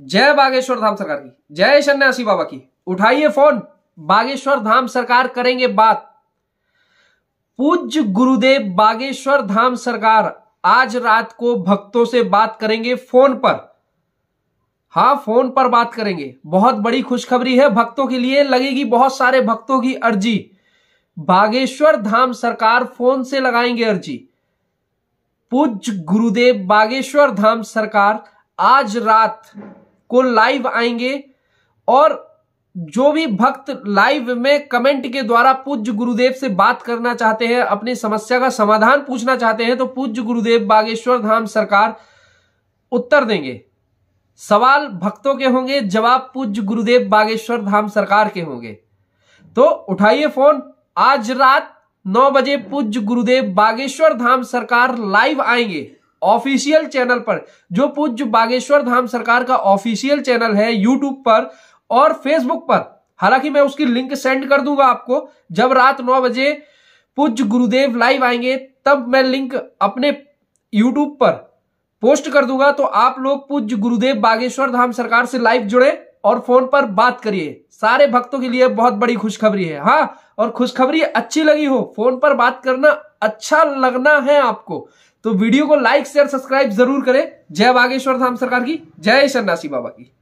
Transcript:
जय बागेश्वर धाम सरकार की जय सन्यासी बाबा की उठाइए फोन बागेश्वर धाम सरकार करेंगे बात पूज्य गुरुदेव बागेश्वर धाम सरकार आज रात को भक्तों से बात करेंगे फोन पर हा फोन पर बात करेंगे बहुत बड़ी खुशखबरी है भक्तों के लिए लगेगी बहुत सारे भक्तों की अर्जी बागेश्वर धाम सरकार फोन से लगाएंगे अर्जी पूज्य गुरुदेव बागेश्वर धाम सरकार आज रात को लाइव आएंगे और जो भी भक्त लाइव में कमेंट के द्वारा पूज्य गुरुदेव से बात करना चाहते हैं अपनी समस्या का समाधान पूछना चाहते हैं तो पूज्य गुरुदेव बागेश्वर धाम सरकार उत्तर देंगे सवाल भक्तों के होंगे जवाब पूज्य गुरुदेव बागेश्वर धाम सरकार के होंगे तो उठाइए फोन आज रात नौ बजे पूज्य गुरुदेव बागेश्वर धाम सरकार लाइव आएंगे ऑफिशियल चैनल पर जो पूज्य बागेश्वर धाम सरकार का ऑफिशियल चैनल है यूट्यूब पर और फेसबुक पर हालांकि मैं उसकी लिंक सेंड कर दूंगा आपको जब रात नौ बजे पूज्य गुरुदेव लाइव आएंगे तब मैं लिंक अपने यूट्यूब पर पोस्ट कर दूंगा तो आप लोग पूज्य गुरुदेव बागेश्वर धाम सरकार से लाइव जुड़े और फोन पर बात करिए सारे भक्तों के लिए बहुत बड़ी खुशखबरी है हाँ और खुशखबरी अच्छी लगी हो फोन पर बात करना अच्छा लगना है आपको तो वीडियो को लाइक शेयर सब्सक्राइब जरूर करें जय बागेश्वर धाम सरकार की जय शन्नासी बाबा की